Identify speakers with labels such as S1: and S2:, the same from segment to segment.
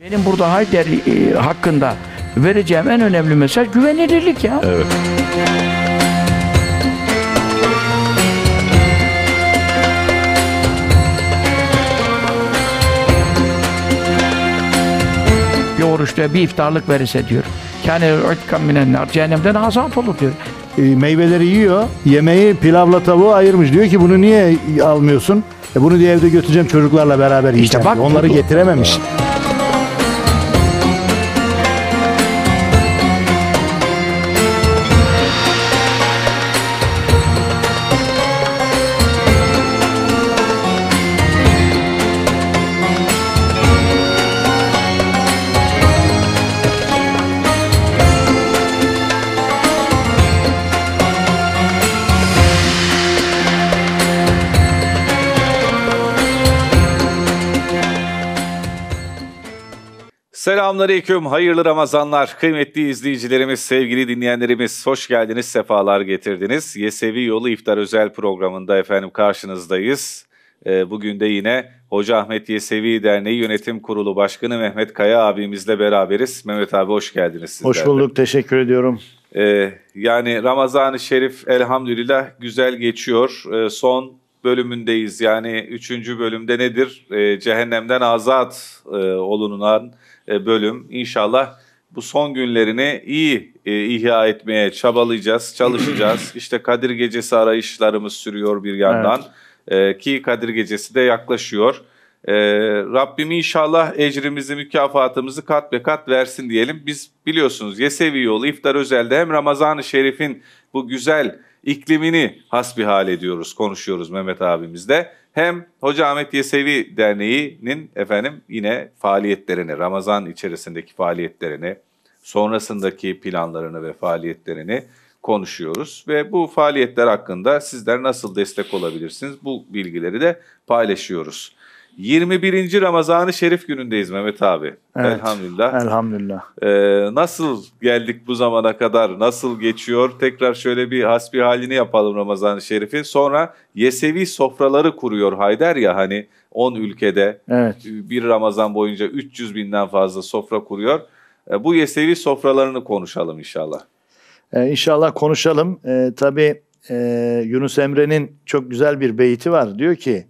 S1: Benim burada Hayder e, hakkında vereceğim en önemli mesaj güvenilirlik ya. Evet. Bir oruçta bir iftarlık verirse diyor. Yani ötkam minenler cehennemden azap olur diyor. E, meyveleri yiyor. Yemeği pilavla tavuğu ayırmış. Diyor ki bunu niye almıyorsun? E, bunu diye evde götüreceğim çocuklarla beraber yiyeceğim. İşte bak, Onları getirememiş.
S2: Selamünaleyküm, hayırlı Ramazanlar. Kıymetli izleyicilerimiz, sevgili dinleyenlerimiz hoş geldiniz, sefalar getirdiniz. Yesevi Yolu İftar özel programında efendim karşınızdayız. Ee, bugün de yine Hoca Ahmet Yesevi Derneği Yönetim Kurulu Başkanı Mehmet Kaya abimizle beraberiz. Mehmet abi hoş geldiniz sizler. Hoş
S1: bulduk, teşekkür ediyorum.
S2: Ee, yani Ramazan-ı Şerif elhamdülillah güzel geçiyor. Ee, son bölümündeyiz. Yani üçüncü bölümde nedir? E, cehennemden azat e, olunan e, bölüm. İnşallah bu son günlerini iyi e, ihya etmeye çabalayacağız, çalışacağız. işte Kadir Gecesi arayışlarımız sürüyor bir yandan. Evet. E, ki Kadir Gecesi de yaklaşıyor. E, Rabbim inşallah ecrimizi, mükafatımızı kat be kat versin diyelim. Biz biliyorsunuz Yesevi Yolu iftar Özel'de hem Ramazan-ı Şerif'in bu güzel iklimini hasbihal ediyoruz, konuşuyoruz Mehmet abimizle. Hem Hoca Ahmet Yesevi Derneği'nin efendim yine faaliyetlerini, Ramazan içerisindeki faaliyetlerini, sonrasındaki planlarını ve faaliyetlerini konuşuyoruz ve bu faaliyetler hakkında sizler nasıl destek olabilirsiniz bu bilgileri de paylaşıyoruz. 21. Ramazan-ı Şerif günündeyiz Mehmet abi. Evet, elhamdülillah. Elhamdülillah. Ee, nasıl geldik bu zamana kadar? Nasıl geçiyor? Tekrar şöyle bir hasbi halini yapalım Ramazan-ı Şerif'in. Sonra Yesevi sofraları kuruyor Haydar ya hani 10 ülkede evet. Ee, bir Ramazan boyunca 300 binden fazla sofra kuruyor. Ee, bu Yesevi sofralarını konuşalım inşallah.
S1: Ee, inşallah konuşalım. Ee, tabii e, Yunus Emre'nin çok güzel bir beyti var. Diyor ki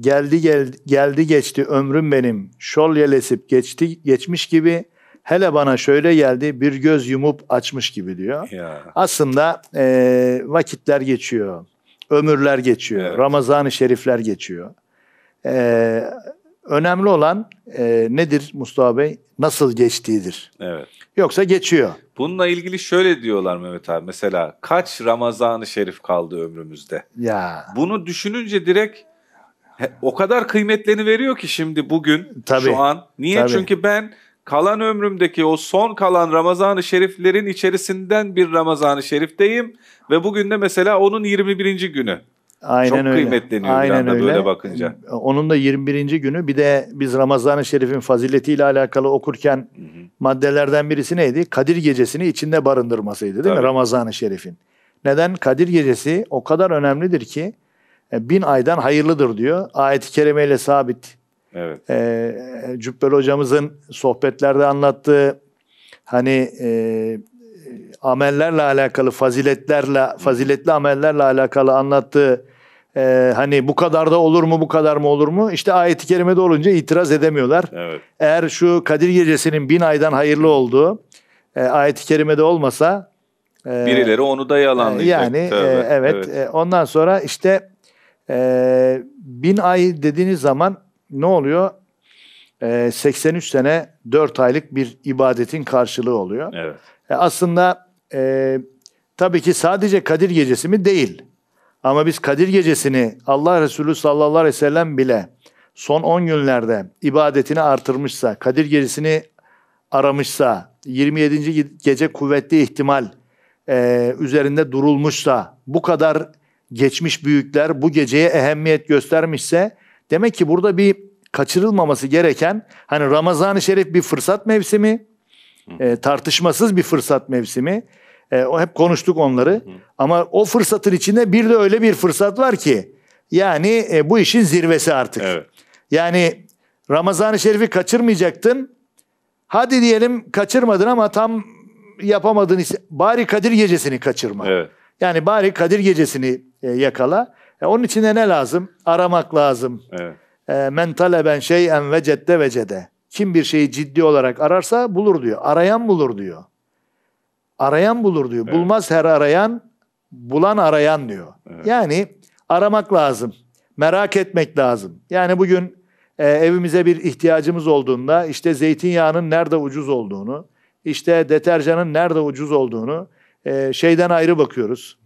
S1: Geldi gel, geldi geçti ömrüm benim. Şol yelesip geçti geçmiş gibi. Hele bana şöyle geldi bir göz yumup açmış gibi diyor. Ya. Aslında e, vakitler geçiyor. Ömürler geçiyor. Evet. Ramazan-ı Şerifler geçiyor. E, önemli olan e, nedir Mustafa Bey? Nasıl geçtiğidir. Evet. Yoksa geçiyor.
S2: Bununla ilgili şöyle diyorlar Mehmet abi. Mesela kaç Ramazan-ı Şerif kaldı ömrümüzde? Ya. Bunu düşününce direkt o kadar kıymetlerini veriyor ki şimdi bugün tabii, şu an. Niye? Tabii. Çünkü ben kalan ömrümdeki o son kalan Ramazan-ı Şeriflerin içerisinden bir Ramazan-ı Şerif'teyim ve bugün de mesela onun 21. günü. Aynen Çok öyle. kıymetleniyor Aynen bir öyle. böyle bakınca.
S1: Onun da 21. günü bir de biz Ramazan-ı Şerif'in faziletiyle alakalı okurken hı hı. maddelerden birisi neydi? Kadir Gecesi'ni içinde barındırmasıydı değil Tabii. mi Ramazan-ı Şerif'in? Neden? Kadir Gecesi o kadar önemlidir ki e, bin aydan hayırlıdır diyor. Ayet-i kerimeyle sabit. Evet. E, Cübbeli hocamızın sohbetlerde anlattığı hani e, amellerle alakalı faziletlerle faziletli amellerle alakalı anlattığı e, hani bu kadar da olur mu bu kadar mı olur mu işte ayet-i kerimede olunca itiraz edemiyorlar. Evet. Eğer şu Kadir gecesinin bin aydan hayırlı olduğu e, ayet-i kerimede olmasa e, birileri
S2: onu da yalanlayacak. Yani e, evet, evet.
S1: E, ondan sonra işte e, bin ay dediğiniz zaman ne oluyor? E, ee, 83 sene 4 aylık bir ibadetin karşılığı oluyor. Evet. E, aslında e, tabii ki sadece Kadir Gecesi mi değil. Ama biz Kadir Gecesini Allah Resulü sallallahu aleyhi ve sellem bile son 10 günlerde ibadetini artırmışsa, Kadir Gecesini aramışsa, 27. gece kuvvetli ihtimal e, üzerinde durulmuşsa, bu kadar geçmiş büyükler bu geceye ehemmiyet göstermişse demek ki burada bir kaçırılmaması gereken hani Ramazan-ı Şerif bir fırsat mevsimi, e, tartışmasız bir fırsat mevsimi. E, o hep konuştuk onları. Ama o fırsatın içinde bir de öyle bir fırsat var ki yani e, bu işin zirvesi artık. Evet. Yani Ramazan-ı Şerif'i kaçırmayacaktın. Hadi diyelim kaçırmadın ama tam yapamadın. Bari Kadir gecesini kaçırma. Evet. Yani bari Kadir gecesini e, yakala. E, onun için de ne lazım? Aramak lazım. Evet. E, men taleben şeyen vecette vecede. Kim bir şeyi ciddi olarak ararsa bulur diyor. Arayan bulur diyor. Arayan bulur diyor. Evet. Bulmaz her arayan, bulan arayan diyor. Evet. Yani aramak lazım. Merak etmek lazım. Yani bugün e, evimize bir ihtiyacımız olduğunda işte zeytinyağının nerede ucuz olduğunu, işte deterjanın nerede ucuz olduğunu e, şeyden ayrı bakıyoruz.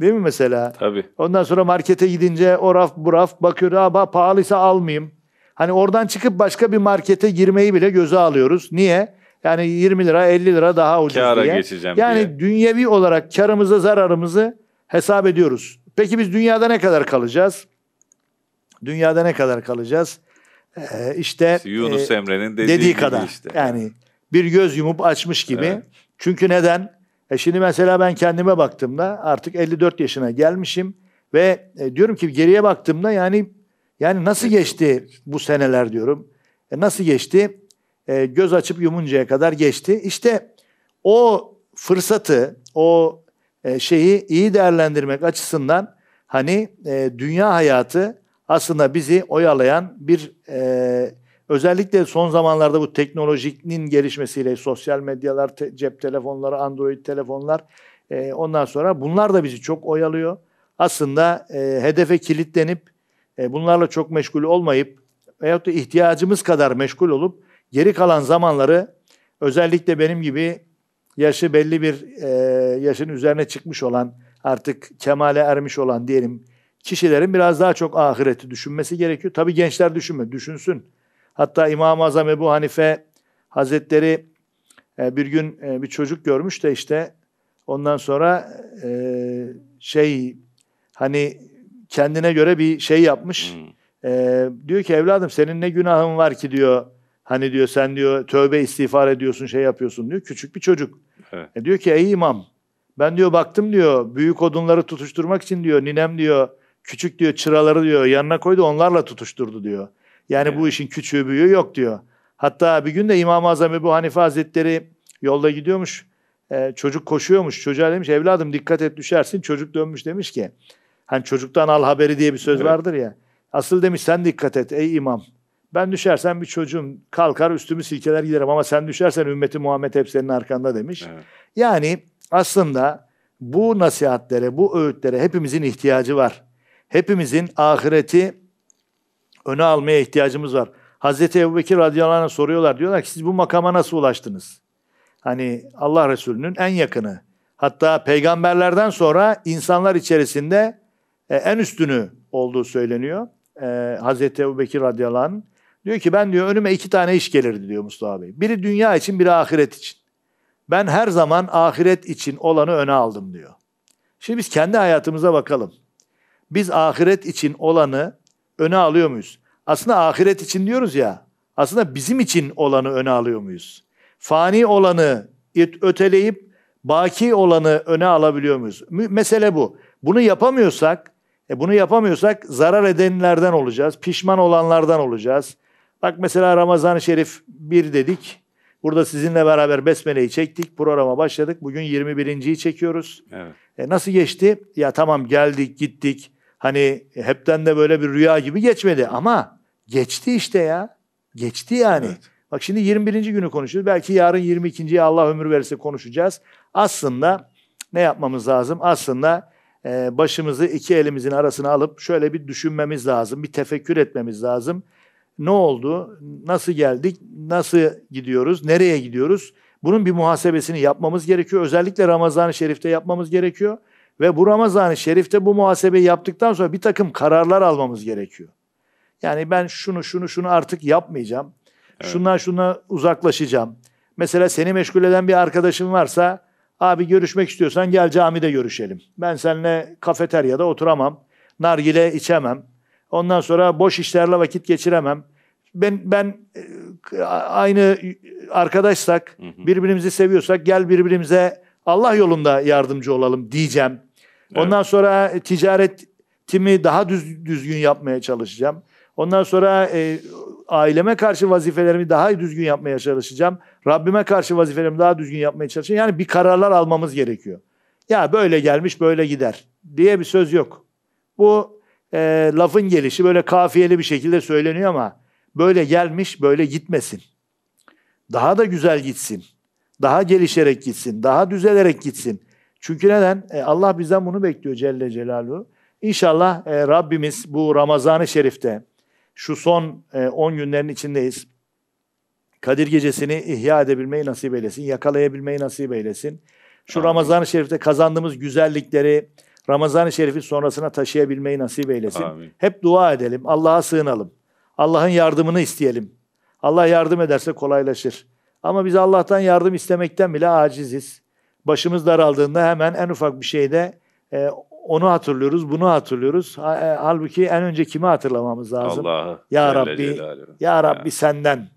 S1: Değil mi mesela? Tabii. Ondan sonra markete gidince o raf bu raf bakıyor. Ama pahalıysa almayayım. Hani oradan çıkıp başka bir markete girmeyi bile göze alıyoruz. Niye? Yani 20 lira 50 lira daha ucuz Kâra diye. geçeceğim Yani diye. dünyevi olarak karımızı zararımızı hesap ediyoruz. Peki biz dünyada ne kadar kalacağız? Dünyada ne kadar kalacağız? Ee, işte Yunus e, Emre'nin dediği, dediği kadar. Işte. Yani bir göz yumup açmış gibi. Evet. Çünkü neden? E şimdi mesela ben kendime baktığımda artık 54 yaşına gelmişim ve e, diyorum ki geriye baktığımda yani yani nasıl geçti bu seneler diyorum. E, nasıl geçti? E, göz açıp yumuncaya kadar geçti. İşte o fırsatı, o e, şeyi iyi değerlendirmek açısından hani e, dünya hayatı aslında bizi oyalayan bir e, Özellikle son zamanlarda bu teknolojinin gelişmesiyle sosyal medyalar, te- cep telefonları, Android telefonlar e, ondan sonra bunlar da bizi çok oyalıyor. Aslında e, hedefe kilitlenip e, bunlarla çok meşgul olmayıp veyahut da ihtiyacımız kadar meşgul olup geri kalan zamanları özellikle benim gibi yaşı belli bir e, yaşın üzerine çıkmış olan artık kemale ermiş olan diyelim kişilerin biraz daha çok ahireti düşünmesi gerekiyor. Tabii gençler düşünme, düşünsün. Hatta İmam-ı Azam Ebu Hanife Hazretleri e, bir gün e, bir çocuk görmüş de işte ondan sonra e, şey hani kendine göre bir şey yapmış. Hmm. Diyor ki evladım senin ne günahın var ki diyor. Hani diyor sen diyor tövbe istiğfar ediyorsun şey yapıyorsun diyor. Küçük bir çocuk. Evet. diyor ki ey imam ben diyor baktım diyor büyük odunları tutuşturmak için diyor ninem diyor küçük diyor çıraları diyor yanına koydu onlarla tutuşturdu diyor. Yani bu işin küçüğü büyüğü yok diyor. Hatta bir gün de İmam-ı Azam Ebu Hanife Hazretleri yolda gidiyormuş. E, çocuk koşuyormuş. Çocuğa demiş evladım dikkat et düşersin. Çocuk dönmüş demiş ki. Hani çocuktan al haberi diye bir söz vardır ya. Asıl demiş sen dikkat et ey imam. Ben düşersen bir çocuğum kalkar üstümü silkeler giderim ama sen düşersen ümmeti Muhammed hep senin arkanda demiş. Evet. Yani aslında bu nasihatlere, bu öğütlere hepimizin ihtiyacı var. Hepimizin ahireti öne almaya ihtiyacımız var. Hazreti Ebubekir radıyallahu anh'a soruyorlar. Diyorlar ki siz bu makama nasıl ulaştınız? Hani Allah Resulü'nün en yakını. Hatta peygamberlerden sonra insanlar içerisinde e, en üstünü olduğu söyleniyor. E, Hazreti Ebubekir radıyallahu anh. Diyor ki ben diyor önüme iki tane iş gelirdi diyor Mustafa Bey. Biri dünya için biri ahiret için. Ben her zaman ahiret için olanı öne aldım diyor. Şimdi biz kendi hayatımıza bakalım. Biz ahiret için olanı öne alıyor muyuz? Aslında ahiret için diyoruz ya. Aslında bizim için olanı öne alıyor muyuz? Fani olanı öteleyip baki olanı öne alabiliyor muyuz? Mesele bu. Bunu yapamıyorsak, e bunu yapamıyorsak zarar edenlerden olacağız, pişman olanlardan olacağız. Bak mesela Ramazan-ı Şerif 1 dedik. Burada sizinle beraber besmeleyi çektik. Programa başladık. Bugün 21.yi çekiyoruz. Evet. E nasıl geçti? Ya tamam geldik, gittik hani hepten de böyle bir rüya gibi geçmedi ama geçti işte ya. Geçti yani. Evet. Bak şimdi 21. günü konuşuyoruz. Belki yarın 22. Allah ömür verirse konuşacağız. Aslında ne yapmamız lazım? Aslında e, başımızı iki elimizin arasına alıp şöyle bir düşünmemiz lazım. Bir tefekkür etmemiz lazım. Ne oldu? Nasıl geldik? Nasıl gidiyoruz? Nereye gidiyoruz? Bunun bir muhasebesini yapmamız gerekiyor. Özellikle Ramazan-ı Şerif'te yapmamız gerekiyor. Ve bu Ramazan-ı Şerif'te bu muhasebeyi yaptıktan sonra bir takım kararlar almamız gerekiyor. Yani ben şunu şunu şunu artık yapmayacağım. Evet. Şundan şuna uzaklaşacağım. Mesela seni meşgul eden bir arkadaşın varsa abi görüşmek istiyorsan gel camide görüşelim. Ben seninle kafeteryada oturamam. Nargile içemem. Ondan sonra boş işlerle vakit geçiremem. Ben ben e, aynı arkadaşsak, birbirimizi seviyorsak gel birbirimize Allah yolunda yardımcı olalım diyeceğim. Evet. Ondan sonra e, ticaretimi daha düz, düzgün yapmaya çalışacağım. Ondan sonra e, aileme karşı vazifelerimi daha düzgün yapmaya çalışacağım. Rabbime karşı vazifelerimi daha düzgün yapmaya çalışacağım. Yani bir kararlar almamız gerekiyor. Ya böyle gelmiş böyle gider diye bir söz yok. Bu e, lafın gelişi böyle kafiyeli bir şekilde söyleniyor ama böyle gelmiş böyle gitmesin. Daha da güzel gitsin. Daha gelişerek gitsin. Daha düzelerek gitsin. Çünkü neden? E, Allah bizden bunu bekliyor Celle Celaluhu. İnşallah e, Rabbimiz bu Ramazan-ı Şerif'te şu son 10 e, günlerin içindeyiz. Kadir gecesini ihya edebilmeyi nasip eylesin, yakalayabilmeyi nasip eylesin. Şu Ramazan-ı Şerif'te kazandığımız güzellikleri Ramazan-ı Şerif'in sonrasına taşıyabilmeyi nasip eylesin. Amin. Hep dua edelim, Allah'a sığınalım. Allah'ın yardımını isteyelim. Allah yardım ederse kolaylaşır. Ama biz Allah'tan yardım istemekten bile aciziz başımız daraldığında hemen en ufak bir şeyde e, onu hatırlıyoruz, bunu hatırlıyoruz. E, halbuki en önce kimi hatırlamamız lazım? Allah'ı. Ya Rabbi, ya Rabbi ya. senden.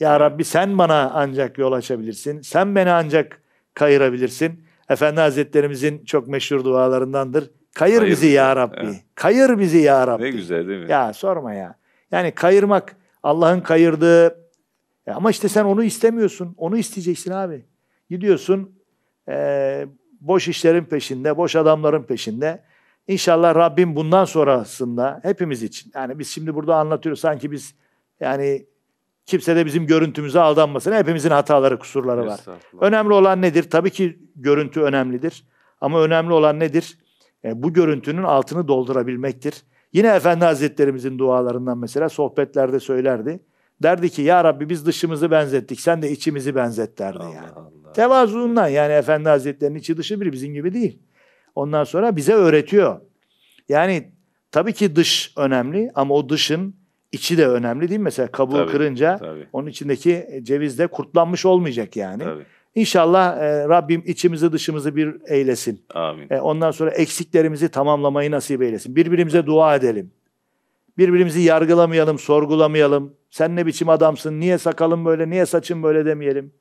S1: Ya Rabbi sen bana ancak yol açabilirsin. Sen beni ancak kayırabilirsin. Efendi Hazretlerimizin çok meşhur dualarındandır. Kayır, kayır bizi ya Rabbi. Evet. Kayır bizi ya
S2: Rabbi. Ne güzel değil mi?
S1: Ya sorma ya. Yani kayırmak Allah'ın kayırdığı e, ama işte sen onu istemiyorsun. Onu isteyeceksin abi. Gidiyorsun ee, boş işlerin peşinde, boş adamların peşinde. İnşallah Rabbim bundan sonrasında hepimiz için. Yani biz şimdi burada anlatıyoruz sanki biz yani kimse de bizim görüntümüze aldanmasın. Hepimizin hataları, kusurları var. Önemli olan nedir? Tabii ki görüntü önemlidir. Ama önemli olan nedir? E, bu görüntünün altını doldurabilmektir. Yine Efendi Hazretlerimizin dualarından mesela sohbetlerde söylerdi. Derdi ki ya Rabbi biz dışımızı benzettik sen de içimizi benzet derdi Allah yani. Allah. Tevazuundan yani Efendi Hazretleri'nin içi dışı biri bizim gibi değil. Ondan sonra bize öğretiyor. Yani tabii ki dış önemli ama o dışın içi de önemli değil mi? Mesela kabuğu tabii, kırınca tabii. onun içindeki e, ceviz de kurtlanmış olmayacak yani. Tabii. İnşallah e, Rabbim içimizi dışımızı bir eylesin. Amin. E, ondan sonra eksiklerimizi tamamlamayı nasip eylesin. Birbirimize dua edelim. Birbirimizi yargılamayalım, sorgulamayalım. Sen ne biçim adamsın, niye sakalım böyle, niye saçın böyle demeyelim.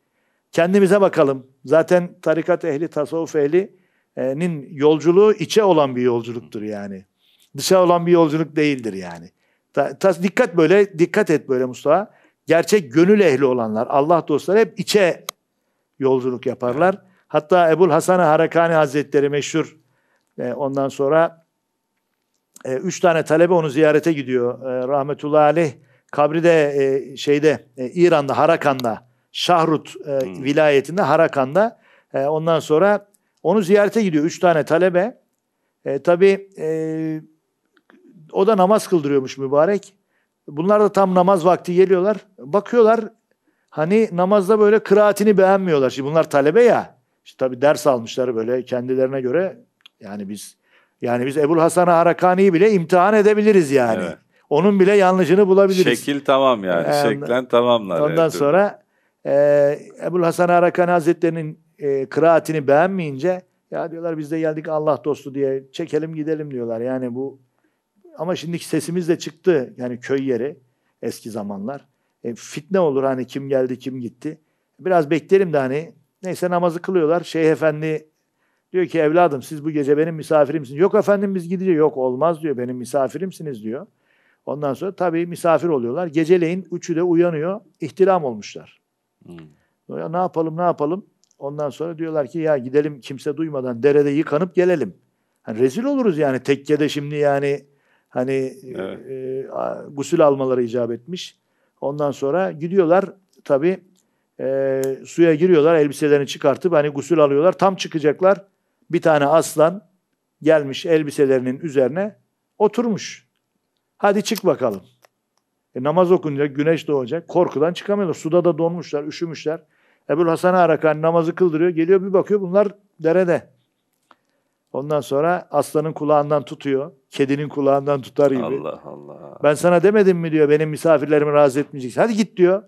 S1: Kendimize bakalım. Zaten tarikat ehli, tasavvuf ehlinin e, yolculuğu içe olan bir yolculuktur yani. Dışa olan bir yolculuk değildir yani. Ta, ta, dikkat böyle, dikkat et böyle Mustafa. Gerçek gönül ehli olanlar, Allah dostları hep içe yolculuk yaparlar. Hatta Ebul Hasan Harakani Hazretleri meşhur. E, ondan sonra e, üç tane talebe onu ziyarete gidiyor. E, rahmetullahi aleyh kabri de e, şeyde e, İran'da Harakan'da Şahrut e, hmm. vilayetinde Harakan'da e, ondan sonra onu ziyarete gidiyor. Üç tane talebe. E, tabii e, o da namaz kıldırıyormuş mübarek. Bunlar da tam namaz vakti geliyorlar. Bakıyorlar hani namazda böyle kıraatini beğenmiyorlar. Şimdi bunlar talebe ya. İşte tabii ders almışlar böyle kendilerine göre. Yani biz yani biz Ebu Hasan Harakani'yi bile imtihan edebiliriz yani. Evet. Onun bile yanlışını bulabiliriz. Şekil tamam yani. Ee, Şeklen
S2: tamamlar. Ondan evet, sonra
S1: e, Ebu Hasan Harakani Hazretleri'nin e, kıraatini beğenmeyince ya diyorlar biz de geldik Allah dostu diye çekelim gidelim diyorlar. Yani bu ama şimdiki sesimiz de çıktı. Yani köy yeri eski zamanlar. E, fitne olur hani kim geldi kim gitti. Biraz beklerim de hani neyse namazı kılıyorlar. Şeyh Efendi Diyor ki evladım siz bu gece benim misafirimsiniz. Yok efendim biz gideceğiz. Yok olmaz diyor benim misafirimsiniz diyor. Ondan sonra tabii misafir oluyorlar. Geceleyin üçü de uyanıyor. İhtilam olmuşlar. Hmm. Ya, ne yapalım ne yapalım? Ondan sonra diyorlar ki ya gidelim kimse duymadan derede yıkanıp gelelim. Yani rezil oluruz yani tekkede şimdi yani hani evet. e, e, gusül almaları icap etmiş. Ondan sonra gidiyorlar tabii e, suya giriyorlar elbiselerini çıkartıp hani gusül alıyorlar. Tam çıkacaklar bir tane aslan gelmiş elbiselerinin üzerine oturmuş. Hadi çık bakalım. E, namaz okunca güneş doğacak. Korkudan çıkamıyorlar. Suda da donmuşlar, üşümüşler. Ebul Hasan Arakan namazı kıldırıyor. Geliyor bir bakıyor bunlar derede. Ondan sonra aslanın kulağından tutuyor. Kedinin kulağından tutar gibi. Allah Allah. Ben sana demedim mi diyor benim misafirlerimi razı etmeyeceksin. Hadi git diyor.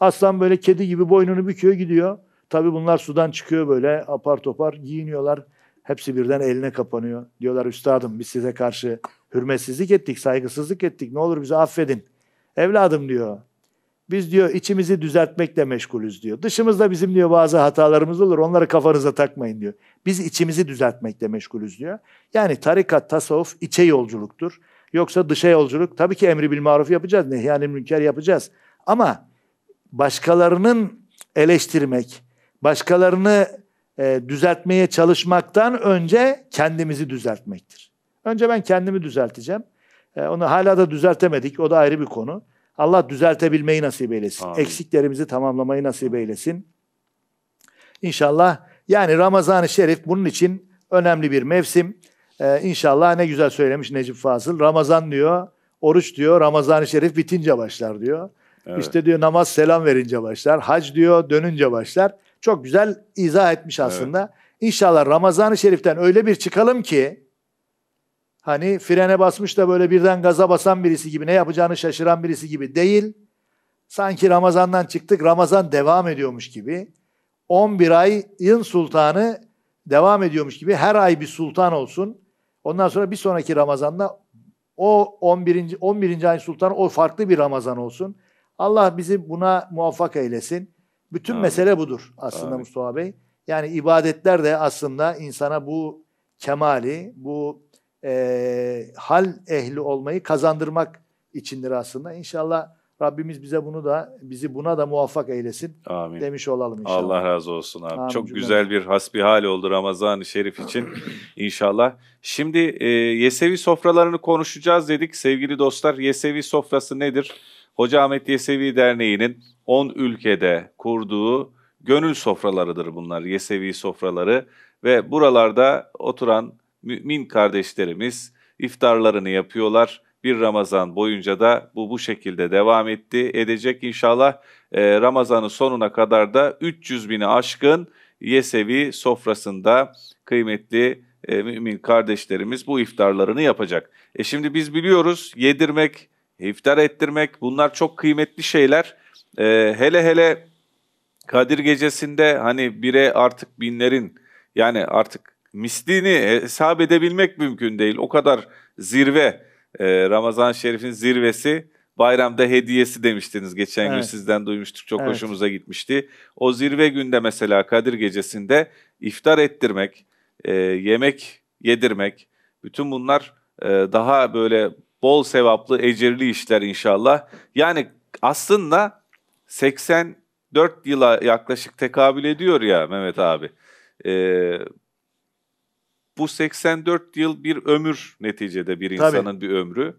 S1: Aslan böyle kedi gibi boynunu büküyor gidiyor. Tabi bunlar sudan çıkıyor böyle apar topar giyiniyorlar. Hepsi birden eline kapanıyor. Diyorlar üstadım biz size karşı hürmetsizlik ettik, saygısızlık ettik. Ne olur bizi affedin. Evladım diyor. Biz diyor içimizi düzeltmekle meşgulüz diyor. Dışımızda bizim diyor bazı hatalarımız olur. Onları kafanıza takmayın diyor. Biz içimizi düzeltmekle meşgulüz diyor. Yani tarikat, tasavvuf içe yolculuktur. Yoksa dışa yolculuk. Tabii ki emri bil maruf yapacağız. Nehyan-ı münker yapacağız. Ama başkalarının eleştirmek, başkalarını e, düzeltmeye çalışmaktan önce kendimizi düzeltmektir. Önce ben kendimi düzelteceğim. E, onu hala da düzeltemedik. O da ayrı bir konu. Allah düzeltebilmeyi nasip eylesin. Amin. Eksiklerimizi tamamlamayı nasip eylesin. İnşallah yani Ramazan-ı Şerif bunun için önemli bir mevsim. Ee, inşallah ne güzel söylemiş Necip Fazıl. Ramazan diyor, oruç diyor, Ramazan-ı Şerif bitince başlar diyor. Evet. İşte diyor namaz selam verince başlar. Hac diyor dönünce başlar çok güzel izah etmiş aslında. Evet. İnşallah Ramazan-ı Şerif'ten öyle bir çıkalım ki hani frene basmış da böyle birden gaza basan birisi gibi ne yapacağını şaşıran birisi gibi değil. Sanki Ramazan'dan çıktık Ramazan devam ediyormuş gibi. 11 ayın sultanı devam ediyormuş gibi her ay bir sultan olsun. Ondan sonra bir sonraki Ramazan'da o 11. 11. ay sultanı o farklı bir Ramazan olsun. Allah bizi buna muvaffak eylesin. Bütün Abi. mesele budur aslında Abi. Mustafa Bey. Yani ibadetler de aslında insana bu kemali, bu e, hal ehli olmayı kazandırmak içindir aslında. İnşallah Rabbimiz bize bunu da bizi buna da muvaffak eylesin Amin. demiş olalım inşallah.
S2: Allah razı olsun abi. Amin Çok güzel bir hasbihal oldu Ramazan-ı Şerif için inşallah. Şimdi e, Yesevi sofralarını konuşacağız dedik sevgili dostlar. Yesevi sofrası nedir? Hoca Ahmet Yesevi Derneği'nin 10 ülkede kurduğu gönül sofralarıdır bunlar, Yesevi sofraları. Ve buralarda oturan mümin kardeşlerimiz iftarlarını yapıyorlar. Bir Ramazan boyunca da bu bu şekilde devam etti, edecek inşallah. E, Ramazan'ın sonuna kadar da 300 bini aşkın Yesevi sofrasında kıymetli e, mümin kardeşlerimiz bu iftarlarını yapacak. E şimdi biz biliyoruz yedirmek iftar ettirmek bunlar çok kıymetli şeyler. Ee, hele hele Kadir gecesinde hani bire artık binlerin yani artık mislini hesap edebilmek mümkün değil. O kadar zirve e, Ramazan Şerif'in zirvesi bayramda hediyesi demiştiniz. Geçen evet. gün sizden duymuştuk çok evet. hoşumuza gitmişti. O zirve günde mesela Kadir gecesinde iftar ettirmek, e, yemek yedirmek bütün bunlar e, daha böyle Bol sevaplı, ecirli işler inşallah. Yani aslında 84 yıla yaklaşık tekabül ediyor ya Mehmet abi. Ee, bu 84 yıl bir ömür neticede bir insanın Tabii. bir ömrü.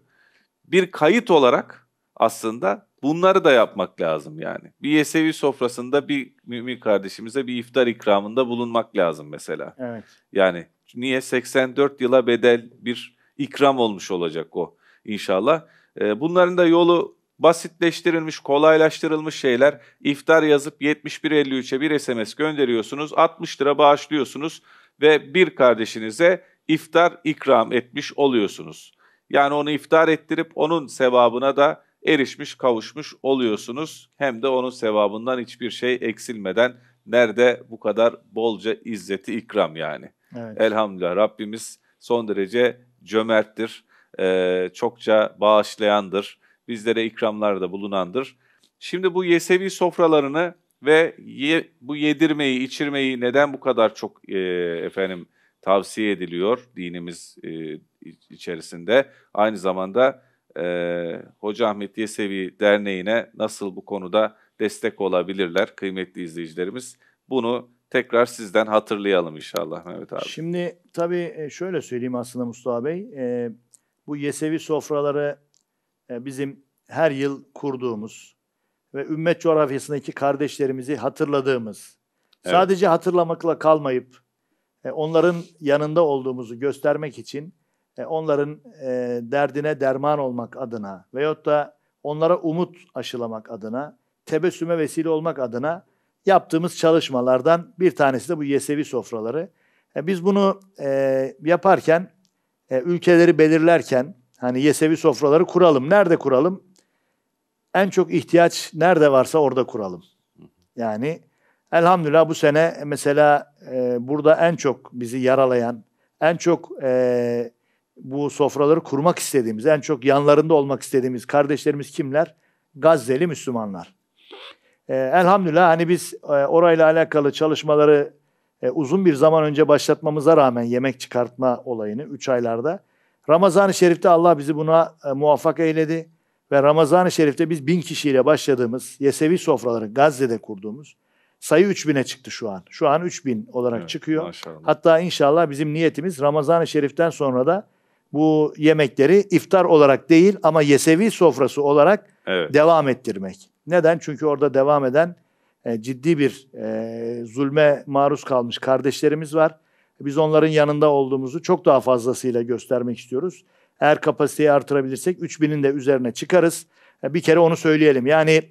S2: Bir kayıt olarak aslında bunları da yapmak lazım yani. Bir yesevi sofrasında bir mümin kardeşimize bir iftar ikramında bulunmak lazım mesela. Evet. Yani niye 84 yıla bedel bir ikram olmuş olacak o inşallah. E, bunların da yolu basitleştirilmiş, kolaylaştırılmış şeyler. İftar yazıp 7153'e bir SMS gönderiyorsunuz, 60 lira bağışlıyorsunuz ve bir kardeşinize iftar ikram etmiş oluyorsunuz. Yani onu iftar ettirip onun sevabına da erişmiş, kavuşmuş oluyorsunuz. Hem de onun sevabından hiçbir şey eksilmeden nerede bu kadar bolca izzeti ikram yani. Evet. Elhamdülillah Rabbimiz son derece cömerttir e, çokça bağışlayandır, bizlere ikramlarda bulunandır. Şimdi bu Yesevi sofralarını ve ye, bu yedirmeyi, içirmeyi neden bu kadar çok e, efendim tavsiye ediliyor dinimiz e, içerisinde? Aynı zamanda e, Hoca Ahmet Yesevi Derneği'ne nasıl bu konuda destek olabilirler kıymetli izleyicilerimiz? Bunu tekrar sizden hatırlayalım inşallah Mehmet abi.
S1: Şimdi tabii e, şöyle söyleyeyim aslında Mustafa Bey. E, bu Yesevi sofraları e, bizim her yıl kurduğumuz ve ümmet coğrafyasındaki kardeşlerimizi hatırladığımız, evet. sadece hatırlamakla kalmayıp e, onların yanında olduğumuzu göstermek için e, onların derdine derman olmak adına veyahut da onlara umut aşılamak adına, tebessüme vesile olmak adına yaptığımız çalışmalardan bir tanesi de bu Yesevi sofraları. Biz bunu yaparken e, ülkeleri belirlerken hani Yesevi sofraları kuralım. Nerede kuralım? En çok ihtiyaç nerede varsa orada kuralım. Yani elhamdülillah bu sene e, mesela e, burada en çok bizi yaralayan, en çok e, bu sofraları kurmak istediğimiz, en çok yanlarında olmak istediğimiz kardeşlerimiz kimler? Gazze'li Müslümanlar. E, elhamdülillah hani biz e, orayla alakalı çalışmaları e, uzun bir zaman önce başlatmamıza rağmen yemek çıkartma olayını 3 aylarda. Ramazan-ı Şerif'te Allah bizi buna e, muvaffak eyledi. Ve Ramazan-ı Şerif'te biz bin kişiyle başladığımız Yesevi sofraları Gazze'de kurduğumuz sayı 3000'e çıktı şu an. Şu an 3000 olarak evet, çıkıyor. Maşallah. Hatta inşallah bizim niyetimiz Ramazan-ı Şerif'ten sonra da bu yemekleri iftar olarak değil ama yesevi sofrası olarak evet. devam ettirmek. Neden? Çünkü orada devam eden e, ciddi bir e, zulme maruz kalmış kardeşlerimiz var. Biz onların yanında olduğumuzu çok daha fazlasıyla göstermek istiyoruz. Eğer kapasiteyi artırabilirsek 3000'in de üzerine çıkarız. E, bir kere onu söyleyelim. Yani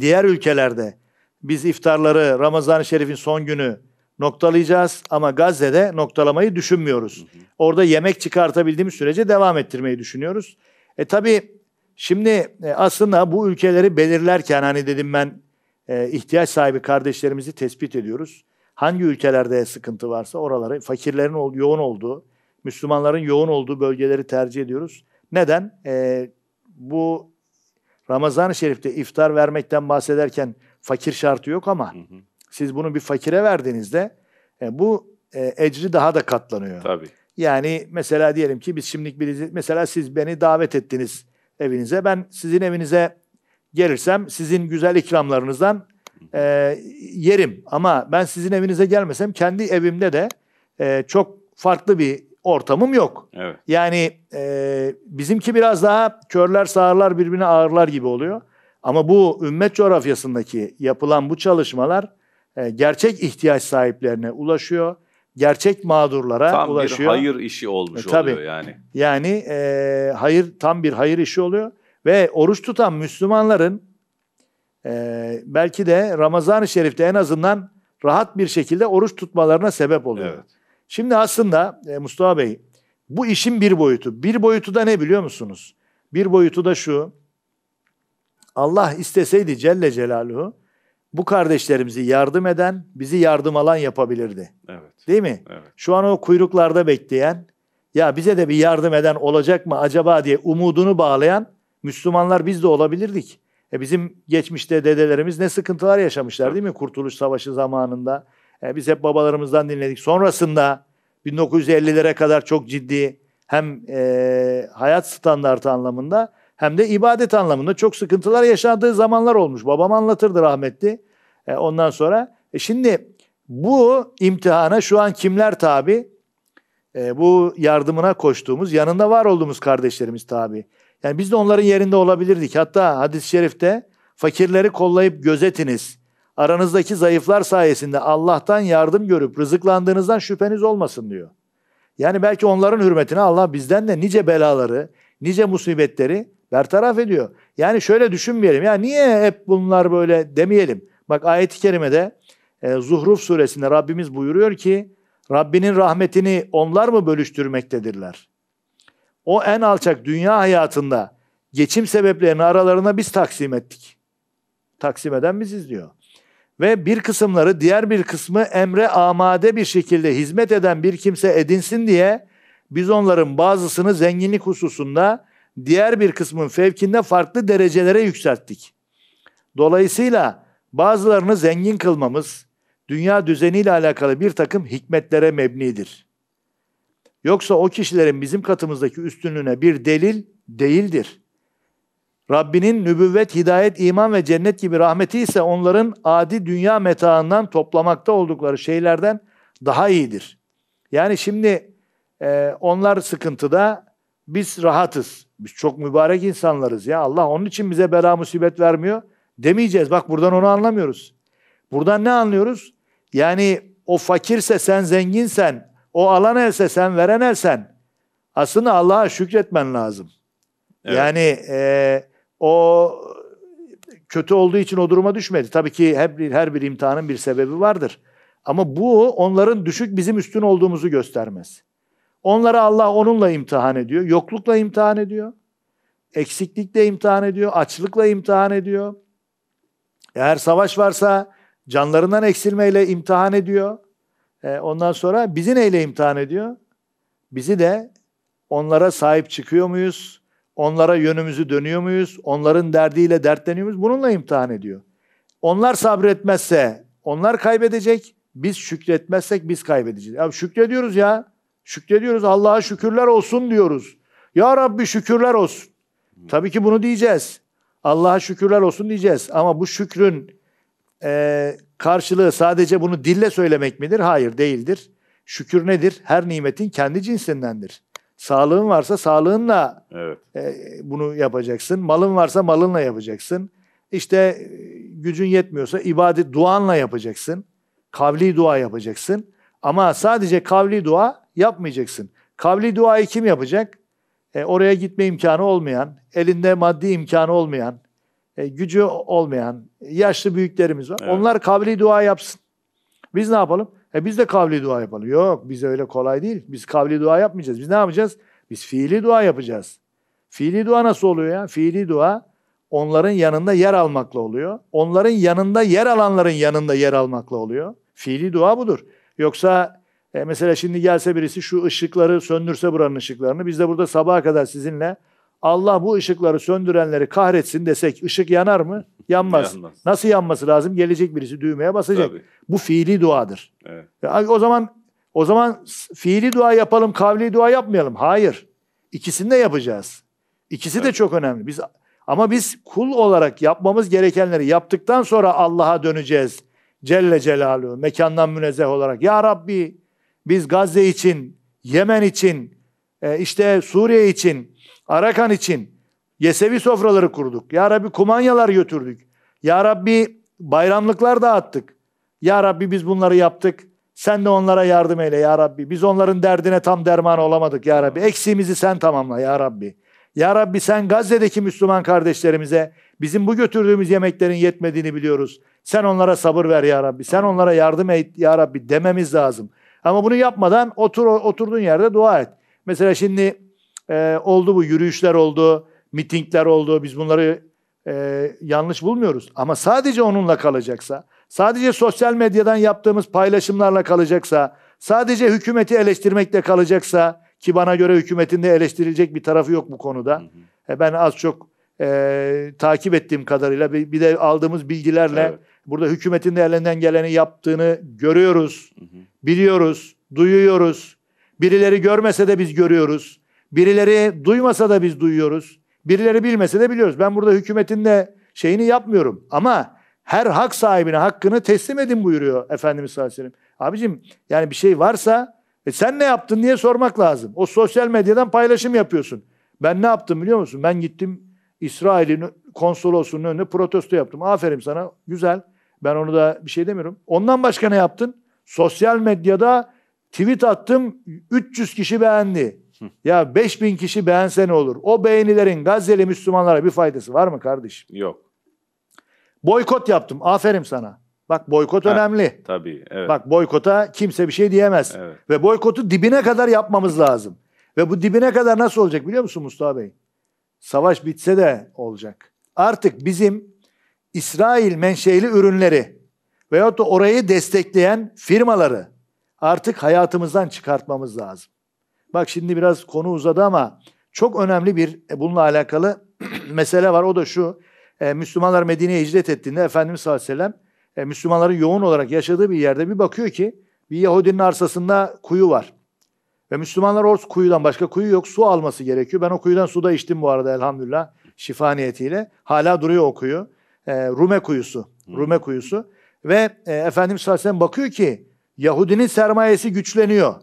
S1: diğer ülkelerde biz iftarları Ramazan-ı Şerif'in son günü noktalayacağız ama Gazze'de noktalamayı düşünmüyoruz. Orada yemek çıkartabildiğimiz sürece devam ettirmeyi düşünüyoruz. E tabii şimdi aslında bu ülkeleri belirlerken hani dedim ben e, ihtiyaç sahibi kardeşlerimizi tespit ediyoruz. Hangi ülkelerde sıkıntı varsa oraları, fakirlerin yoğun olduğu, Müslümanların yoğun olduğu bölgeleri tercih ediyoruz. Neden? E, bu Ramazan-ı Şerif'te iftar vermekten bahsederken fakir şartı yok ama hı hı. siz bunu bir fakire verdiğinizde e, bu e, ecri daha da katlanıyor. Tabii. Yani mesela diyelim ki biz şimdilik bir mesela siz beni davet ettiniz evinize. Ben sizin evinize Gelirsem sizin güzel ikramlarınızdan e, yerim. Ama ben sizin evinize gelmesem kendi evimde de e, çok farklı bir ortamım yok. Evet. Yani e, bizimki biraz daha körler sağırlar birbirine ağırlar gibi oluyor. Ama bu ümmet coğrafyasındaki yapılan bu çalışmalar e, gerçek ihtiyaç sahiplerine ulaşıyor. Gerçek mağdurlara tam ulaşıyor. Tam bir hayır işi olmuş e, tabii. oluyor yani. Yani e, hayır tam bir hayır işi oluyor. Ve oruç tutan Müslümanların e, belki de Ramazan-ı Şerif'te en azından rahat bir şekilde oruç tutmalarına sebep oluyor. Evet. Şimdi aslında e, Mustafa Bey bu işin bir boyutu. Bir boyutu da ne biliyor musunuz? Bir boyutu da şu. Allah isteseydi Celle Celaluhu bu kardeşlerimizi yardım eden, bizi yardım alan yapabilirdi. Evet. Değil mi? Evet. Şu an o kuyruklarda bekleyen, ya bize de bir yardım eden olacak mı acaba diye umudunu bağlayan Müslümanlar biz de olabilirdik. E bizim geçmişte dedelerimiz ne sıkıntılar yaşamışlar değil mi? Kurtuluş Savaşı zamanında. E biz hep babalarımızdan dinledik. Sonrasında 1950'lere kadar çok ciddi hem e, hayat standartı anlamında hem de ibadet anlamında çok sıkıntılar yaşadığı zamanlar olmuş. Babam anlatırdı rahmetli. E, ondan sonra e şimdi bu imtihana şu an kimler tabi? E, bu yardımına koştuğumuz, yanında var olduğumuz kardeşlerimiz tabi. Yani biz de onların yerinde olabilirdik. Hatta hadis-i şerifte fakirleri kollayıp gözetiniz. Aranızdaki zayıflar sayesinde Allah'tan yardım görüp rızıklandığınızdan şüpheniz olmasın diyor. Yani belki onların hürmetine Allah bizden de nice belaları, nice musibetleri bertaraf ediyor. Yani şöyle düşünmeyelim. Ya niye hep bunlar böyle demeyelim. Bak ayet-i kerimede e, Zuhruf suresinde Rabbimiz buyuruyor ki Rabbinin rahmetini onlar mı bölüştürmektedirler? o en alçak dünya hayatında geçim sebeplerini aralarına biz taksim ettik. Taksim eden biziz diyor. Ve bir kısımları diğer bir kısmı emre amade bir şekilde hizmet eden bir kimse edinsin diye biz onların bazısını zenginlik hususunda diğer bir kısmın fevkinde farklı derecelere yükselttik. Dolayısıyla bazılarını zengin kılmamız dünya düzeniyle alakalı bir takım hikmetlere mebnidir.'' Yoksa o kişilerin bizim katımızdaki üstünlüğüne bir delil değildir. Rabbinin nübüvvet, hidayet, iman ve cennet gibi rahmeti ise onların adi dünya metaından toplamakta oldukları şeylerden daha iyidir. Yani şimdi e, onlar sıkıntıda biz rahatız. Biz çok mübarek insanlarız ya. Allah onun için bize bela musibet vermiyor demeyeceğiz. Bak buradan onu anlamıyoruz. Buradan ne anlıyoruz? Yani o fakirse sen zenginsen, o alan else sen veren elsen aslında Allah'a şükretmen lazım. Evet. Yani e, o kötü olduğu için o duruma düşmedi. Tabii ki her bir, her bir imtihanın bir sebebi vardır. Ama bu onların düşük bizim üstün olduğumuzu göstermez. Onları Allah onunla imtihan ediyor. Yoklukla imtihan ediyor. Eksiklikle imtihan ediyor. Açlıkla imtihan ediyor. Eğer savaş varsa canlarından eksilmeyle imtihan ediyor. E, ondan sonra bizi neyle imtihan ediyor? Bizi de onlara sahip çıkıyor muyuz? Onlara yönümüzü dönüyor muyuz? Onların derdiyle dertleniyor muyuz? Bununla imtihan ediyor. Onlar sabretmezse onlar kaybedecek. Biz şükretmezsek biz kaybedeceğiz. Ya şükrediyoruz ya. Şükrediyoruz. Allah'a şükürler olsun diyoruz. Ya Rabbi şükürler olsun. Tabii ki bunu diyeceğiz. Allah'a şükürler olsun diyeceğiz. Ama bu şükrün e, Karşılığı sadece bunu dille söylemek midir? Hayır değildir. Şükür nedir? Her nimetin kendi cinsindendir. Sağlığın varsa sağlığınla evet. e, bunu yapacaksın. Malın varsa malınla yapacaksın. İşte e, gücün yetmiyorsa ibadet duanla yapacaksın. Kavli dua yapacaksın. Ama sadece kavli dua yapmayacaksın. Kavli duayı kim yapacak? E, oraya gitme imkanı olmayan, elinde maddi imkanı olmayan, e, gücü olmayan yaşlı büyüklerimiz var. Evet. Onlar kavli dua yapsın. Biz ne yapalım? E biz de kavli dua yapalım. Yok biz öyle kolay değil. Biz kavli dua yapmayacağız. Biz ne yapacağız? Biz fiili dua yapacağız. Fiili dua nasıl oluyor ya? Fiili dua onların yanında yer almakla oluyor. Onların yanında yer alanların yanında yer almakla oluyor. Fiili dua budur. Yoksa e, mesela şimdi gelse birisi şu ışıkları söndürse buranın ışıklarını. Biz de burada sabaha kadar sizinle Allah bu ışıkları söndürenleri kahretsin desek ışık yanar mı? Yanmaz. Yanmaz. Nasıl yanması lazım? Gelecek birisi düğmeye basacak. Tabii. Bu fiili duadır. Evet. o zaman o zaman fiili dua yapalım, kavli dua yapmayalım. Hayır. İkisini de yapacağız. İkisi evet. de çok önemli. Biz ama biz kul olarak yapmamız gerekenleri yaptıktan sonra Allah'a döneceğiz. Celle Celaluhu mekandan münezzeh olarak. Ya Rabbi biz Gazze için, Yemen için, e, işte Suriye için Arakan için Yesevi sofraları kurduk. Ya Rabbi kumanyalar götürdük. Ya Rabbi bayramlıklar dağıttık. Ya Rabbi biz bunları yaptık. Sen de onlara yardım eyle ya Rabbi. Biz onların derdine tam derman olamadık ya Rabbi. Eksiğimizi sen tamamla ya Rabbi. Ya Rabbi sen Gazze'deki Müslüman kardeşlerimize bizim bu götürdüğümüz yemeklerin yetmediğini biliyoruz. Sen onlara sabır ver ya Rabbi. Sen onlara yardım et ya Rabbi dememiz lazım. Ama bunu yapmadan otur oturduğun yerde dua et. Mesela şimdi e, oldu bu yürüyüşler oldu, mitingler oldu. Biz bunları e, yanlış bulmuyoruz. Ama sadece onunla kalacaksa, sadece sosyal medyadan yaptığımız paylaşımlarla kalacaksa, sadece hükümeti eleştirmekle kalacaksa ki bana göre hükümetin de eleştirilecek bir tarafı yok bu konuda. Hı hı. E, ben az çok e, takip ettiğim kadarıyla bir, bir de aldığımız bilgilerle evet. burada hükümetin de elinden geleni yaptığını görüyoruz, hı hı. biliyoruz, duyuyoruz. Birileri görmese de biz görüyoruz. Birileri duymasa da biz duyuyoruz. Birileri bilmese de biliyoruz. Ben burada hükümetin de şeyini yapmıyorum. Ama her hak sahibine hakkını teslim edin buyuruyor Efendimiz sallallahu aleyhi ve sellem. Abicim yani bir şey varsa e sen ne yaptın diye sormak lazım. O sosyal medyadan paylaşım yapıyorsun. Ben ne yaptım biliyor musun? Ben gittim İsrail'in konsolosunun önüne protesto yaptım. Aferin sana güzel. Ben onu da bir şey demiyorum. Ondan başka ne yaptın? Sosyal medyada tweet attım 300 kişi beğendi. Hı. Ya 5000 kişi beğense ne olur? O beğenilerin Gazze'li Müslümanlara bir faydası var mı kardeşim? Yok. Boykot yaptım. Aferin sana. Bak boykot ha, önemli.
S2: Tabii. Evet.
S1: Bak boykota kimse bir şey diyemez. Evet. Ve boykotu dibine kadar yapmamız lazım. Ve bu dibine kadar nasıl olacak biliyor musun Mustafa Bey? Savaş bitse de olacak. Artık bizim İsrail menşeli ürünleri veyahut da orayı destekleyen firmaları artık hayatımızdan çıkartmamız lazım. Bak şimdi biraz konu uzadı ama çok önemli bir e, bununla alakalı mesele var. O da şu. E, Müslümanlar Medine'ye hicret ettiğinde Efendimiz sallallahu aleyhi ve sellem e, Müslümanların yoğun olarak yaşadığı bir yerde bir bakıyor ki bir Yahudinin arsasında kuyu var. Ve Müslümanlar o kuyudan başka kuyu yok. Su alması gerekiyor. Ben o kuyudan su da içtim bu arada elhamdülillah. Şifa niyetiyle. Hala duruyor o kuyu. E, Rume kuyusu. Rume kuyusu. Ve e, Efendimiz sallallahu aleyhi ve sellem bakıyor ki Yahudinin sermayesi güçleniyor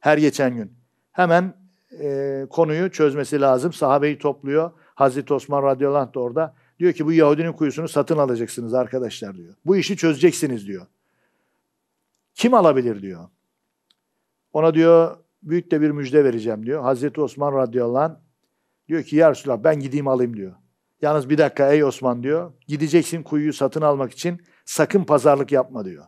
S1: her geçen gün hemen e, konuyu çözmesi lazım. Sahabeyi topluyor. Hazreti Osman radıyallahu anh da orada. Diyor ki bu Yahudinin kuyusunu satın alacaksınız arkadaşlar diyor. Bu işi çözeceksiniz diyor. Kim alabilir diyor. Ona diyor büyük de bir müjde vereceğim diyor. Hazreti Osman radıyallahu anh diyor ki ya Resulallah ben gideyim alayım diyor. Yalnız bir dakika ey Osman diyor. Gideceksin kuyuyu satın almak için sakın pazarlık yapma diyor.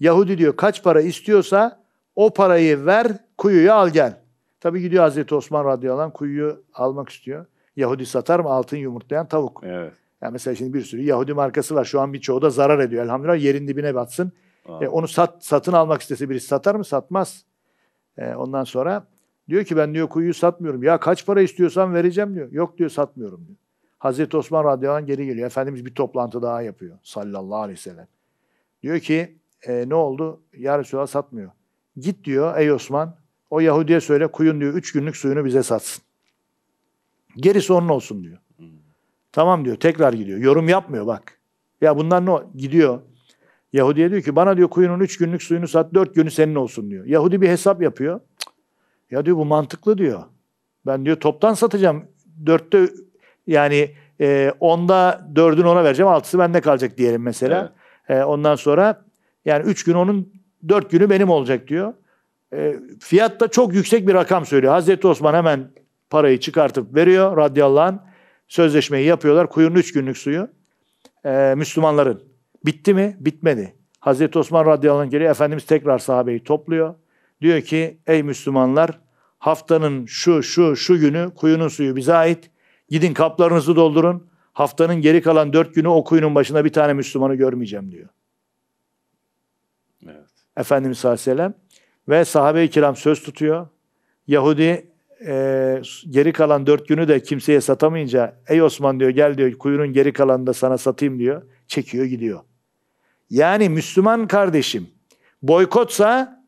S1: Yahudi diyor kaç para istiyorsa o parayı ver Kuyuyu al gel. Tabii gidiyor Hazreti Osman radıyallahu anh kuyuyu almak istiyor. Yahudi satar mı altın yumurtlayan tavuk. Evet. Yani mesela şimdi bir sürü Yahudi markası var. Şu an birçoğu da zarar ediyor. Elhamdülillah yerin dibine batsın. E, onu sat, satın almak istese birisi satar mı? Satmaz. E, ondan sonra diyor ki ben diyor kuyuyu satmıyorum. Ya kaç para istiyorsan vereceğim diyor. Yok diyor satmıyorum diyor. Hazreti Osman radıyallahu anh geri geliyor. Efendimiz bir toplantı daha yapıyor sallallahu aleyhi ve sellem. Diyor ki e, ne oldu? Ya Resulallah satmıyor. Git diyor ey Osman o Yahudi'ye söyle kuyun diyor üç günlük suyunu bize satsın. Gerisi onun olsun diyor. Tamam diyor tekrar gidiyor. Yorum yapmıyor bak. Ya bunlar ne Gidiyor. Yahudi'ye diyor ki bana diyor kuyunun üç günlük suyunu sat dört günü senin olsun diyor. Yahudi bir hesap yapıyor. Ya diyor bu mantıklı diyor. Ben diyor toptan satacağım. Dörtte yani e, onda dördünü ona vereceğim. Altısı bende kalacak diyelim mesela. Evet. E, ondan sonra yani üç gün onun dört günü benim olacak diyor. E, ee, da çok yüksek bir rakam söylüyor. Hazreti Osman hemen parayı çıkartıp veriyor radıyallahu anh. Sözleşmeyi yapıyorlar. Kuyunun üç günlük suyu e, Müslümanların. Bitti mi? Bitmedi. Hazreti Osman radıyallahu anh geliyor. Efendimiz tekrar sahabeyi topluyor. Diyor ki ey Müslümanlar haftanın şu şu şu günü kuyunun suyu bize ait. Gidin kaplarınızı doldurun. Haftanın geri kalan dört günü o kuyunun başında bir tane Müslümanı görmeyeceğim diyor. Evet. Efendimiz sallallahu aleyhi ve sellem ve sahabe-i kiram söz tutuyor. Yahudi e, geri kalan dört günü de kimseye satamayınca ey Osman diyor gel diyor kuyunun geri kalanını da sana satayım diyor. Çekiyor gidiyor. Yani Müslüman kardeşim boykotsa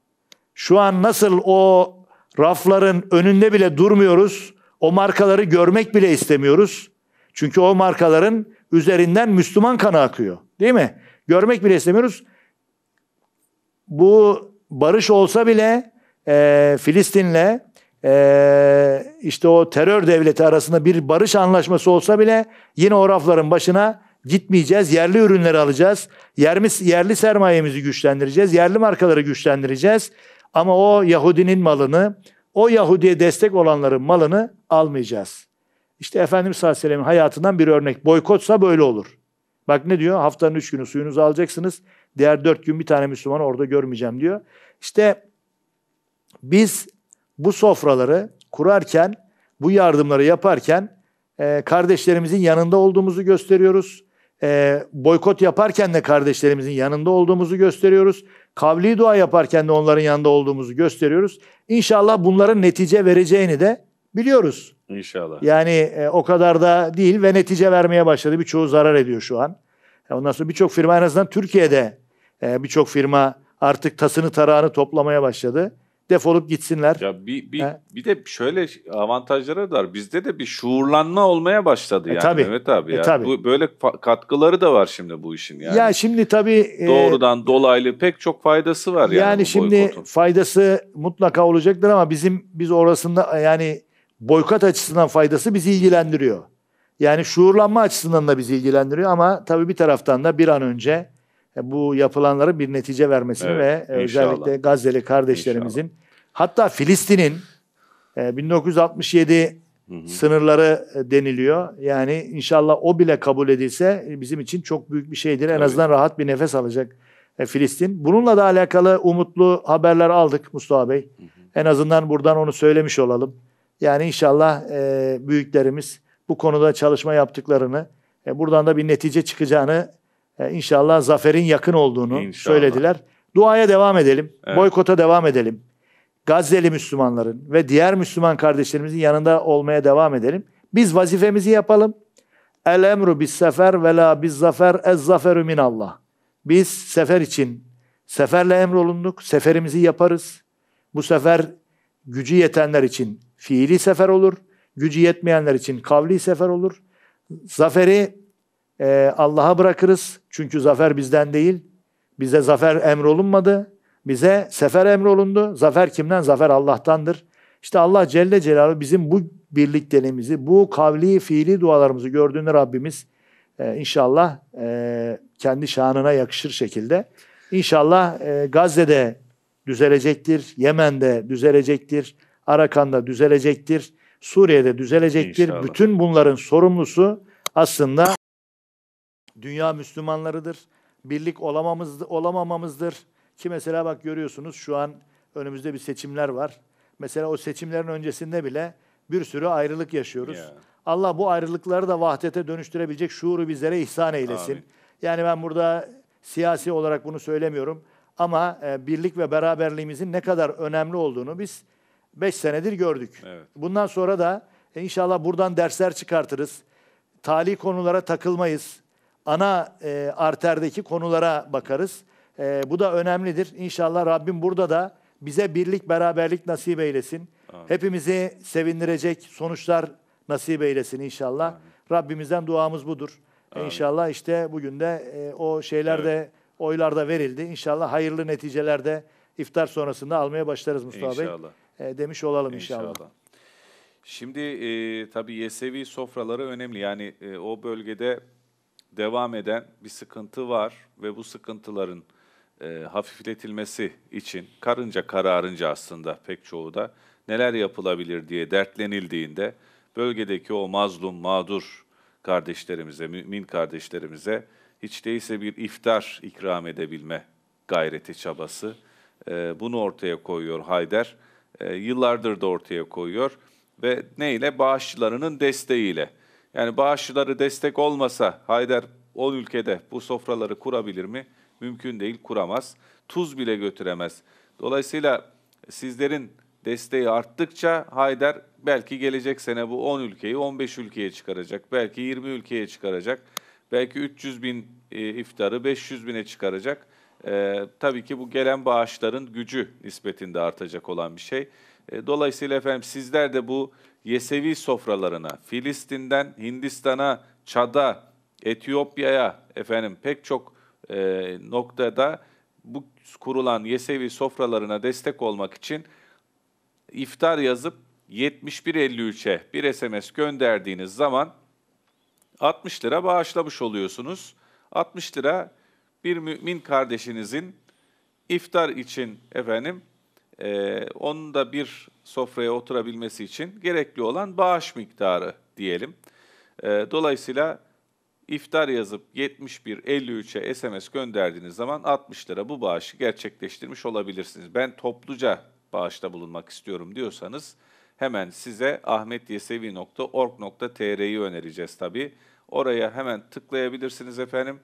S1: şu an nasıl o rafların önünde bile durmuyoruz. O markaları görmek bile istemiyoruz. Çünkü o markaların üzerinden Müslüman kanı akıyor. Değil mi? Görmek bile istemiyoruz. Bu barış olsa bile e, Filistin'le e, işte o terör devleti arasında bir barış anlaşması olsa bile yine o rafların başına gitmeyeceğiz. Yerli ürünleri alacağız. Yerli, yerli sermayemizi güçlendireceğiz. Yerli markaları güçlendireceğiz. Ama o Yahudinin malını, o Yahudi'ye destek olanların malını almayacağız. İşte Efendimiz sallallahu aleyhi ve sellem'in hayatından bir örnek. Boykotsa böyle olur. Bak ne diyor? Haftanın üç günü suyunuzu alacaksınız. Diğer dört gün bir tane Müslüman orada görmeyeceğim diyor. İşte biz bu sofraları kurarken, bu yardımları yaparken e, kardeşlerimizin yanında olduğumuzu gösteriyoruz. E, boykot yaparken de kardeşlerimizin yanında olduğumuzu gösteriyoruz. Kavli dua yaparken de onların yanında olduğumuzu gösteriyoruz. İnşallah bunların netice vereceğini de biliyoruz. İnşallah. Yani e, o kadar da değil ve netice vermeye başladı. Birçoğu zarar ediyor şu an. E, ondan sonra birçok firma en azından Türkiye'de e, Birçok firma artık tasını tarağını toplamaya başladı. Defolup gitsinler.
S2: Ya bir bir, bir de şöyle avantajları da var. Bizde de bir şuurlanma olmaya başladı e, yani. E, tabii. Mehmet abi ya. E, tabii. Bu böyle katkıları da var şimdi bu işin yani. Ya şimdi
S1: tabii e, doğrudan
S2: e, dolaylı pek çok faydası var yani. Yani şimdi boykotun.
S1: faydası mutlaka olacaktır ama bizim biz orasında e, yani boykot açısından faydası bizi ilgilendiriyor. Yani şuurlanma açısından da bizi ilgilendiriyor ama tabii bir taraftan da bir an önce e, bu yapılanlara bir netice vermesini evet, ve e, inşallah. özellikle Gazze'li kardeşlerimizin inşallah. hatta Filistin'in 1967 e, hı hı. sınırları deniliyor. Yani inşallah o bile kabul edilse bizim için çok büyük bir şeydir. En evet. azından rahat bir nefes alacak Filistin. Bununla da alakalı umutlu haberler aldık Mustafa Bey. Hı hı. En azından buradan onu söylemiş olalım. Yani inşallah e, büyüklerimiz bu konuda çalışma yaptıklarını, e, buradan da bir netice çıkacağını e, inşallah zaferin yakın olduğunu inşallah. söylediler. Duaya devam edelim. Evet. Boykota devam edelim. Gazze'li Müslümanların ve diğer Müslüman kardeşlerimizin yanında olmaya devam edelim. Biz vazifemizi yapalım. El emru bis sefer ve la biz zafer ez zaferu min Allah. Biz sefer için seferle emrolunduk. Seferimizi yaparız. Bu sefer gücü yetenler için fiili sefer olur. Gücü yetmeyenler için kavli sefer olur. Zaferi e, Allah'a bırakırız. Çünkü zafer bizden değil. Bize zafer emrolunmadı. Bize sefer emrolundu. Zafer kimden? Zafer Allah'tandır. İşte Allah Celle Celaluhu bizim bu birlikteliğimizi, bu kavli, fiili dualarımızı gördüğünü Rabbimiz e, inşallah e, kendi şanına yakışır şekilde. İnşallah e, Gazze'de düzelecektir, Yemen'de düzelecektir, Arakan'da düzelecektir, Suriye'de düzelecektir. İnşallah. Bütün bunların sorumlusu aslında dünya Müslümanlarıdır. Birlik olamamız, olamamamızdır. Ki mesela bak görüyorsunuz şu an önümüzde bir seçimler var. Mesela o seçimlerin öncesinde bile bir sürü ayrılık yaşıyoruz. Yeah. Allah bu ayrılıkları da vahdete dönüştürebilecek şuuru bizlere ihsan eylesin. Amin. Yani ben burada siyasi olarak bunu söylemiyorum. Ama e, birlik ve beraberliğimizin ne kadar önemli olduğunu biz 5 senedir gördük. Evet. Bundan sonra da e, inşallah buradan dersler çıkartırız. Tali konulara takılmayız ana e, arterdeki konulara bakarız. E, bu da önemlidir. İnşallah Rabbim burada da bize birlik, beraberlik nasip eylesin. Amin. Hepimizi sevindirecek sonuçlar nasip eylesin inşallah. Amin. Rabbimizden duamız budur. Amin. İnşallah işte bugün de e, o şeyler de oylar da verildi. İnşallah hayırlı neticeler de iftar sonrasında almaya başlarız Mustafa inşallah. Bey. E, demiş olalım inşallah. inşallah.
S2: Şimdi e, tabii Yesevi sofraları önemli. Yani e, o bölgede devam eden bir sıkıntı var ve bu sıkıntıların e, hafifletilmesi için karınca kararınca aslında pek çoğu da neler yapılabilir diye dertlenildiğinde bölgedeki o mazlum, mağdur kardeşlerimize, mümin kardeşlerimize hiç değilse bir iftar ikram edebilme gayreti, çabası. E, bunu ortaya koyuyor Hayder. E, yıllardır da ortaya koyuyor ve neyle? Bağışçılarının desteğiyle. Yani bağışçıları destek olmasa Haydar o ülkede bu sofraları kurabilir mi? Mümkün değil, kuramaz. Tuz bile götüremez. Dolayısıyla sizlerin desteği arttıkça Haydar belki gelecek sene bu 10 ülkeyi 15 ülkeye çıkaracak. Belki 20 ülkeye çıkaracak. Belki 300 bin e, iftarı 500 bine çıkaracak. E, tabii ki bu gelen bağışların gücü nispetinde artacak olan bir şey. E, dolayısıyla efendim sizler de bu Yesevi sofralarına, Filistin'den Hindistan'a, Çad'a, Etiyopya'ya efendim pek çok e, noktada bu kurulan Yesevi sofralarına destek olmak için iftar yazıp 7153'e bir SMS gönderdiğiniz zaman 60 lira bağışlamış oluyorsunuz. 60 lira bir mümin kardeşinizin iftar için efendim e, onun da bir sofraya oturabilmesi için gerekli olan bağış miktarı diyelim. Ee, dolayısıyla iftar yazıp 71 SMS gönderdiğiniz zaman 60 lira bu bağışı gerçekleştirmiş olabilirsiniz. Ben topluca bağışta bulunmak istiyorum diyorsanız hemen size ahmetyesevi.org.tr'yi önereceğiz tabii. Oraya hemen tıklayabilirsiniz efendim.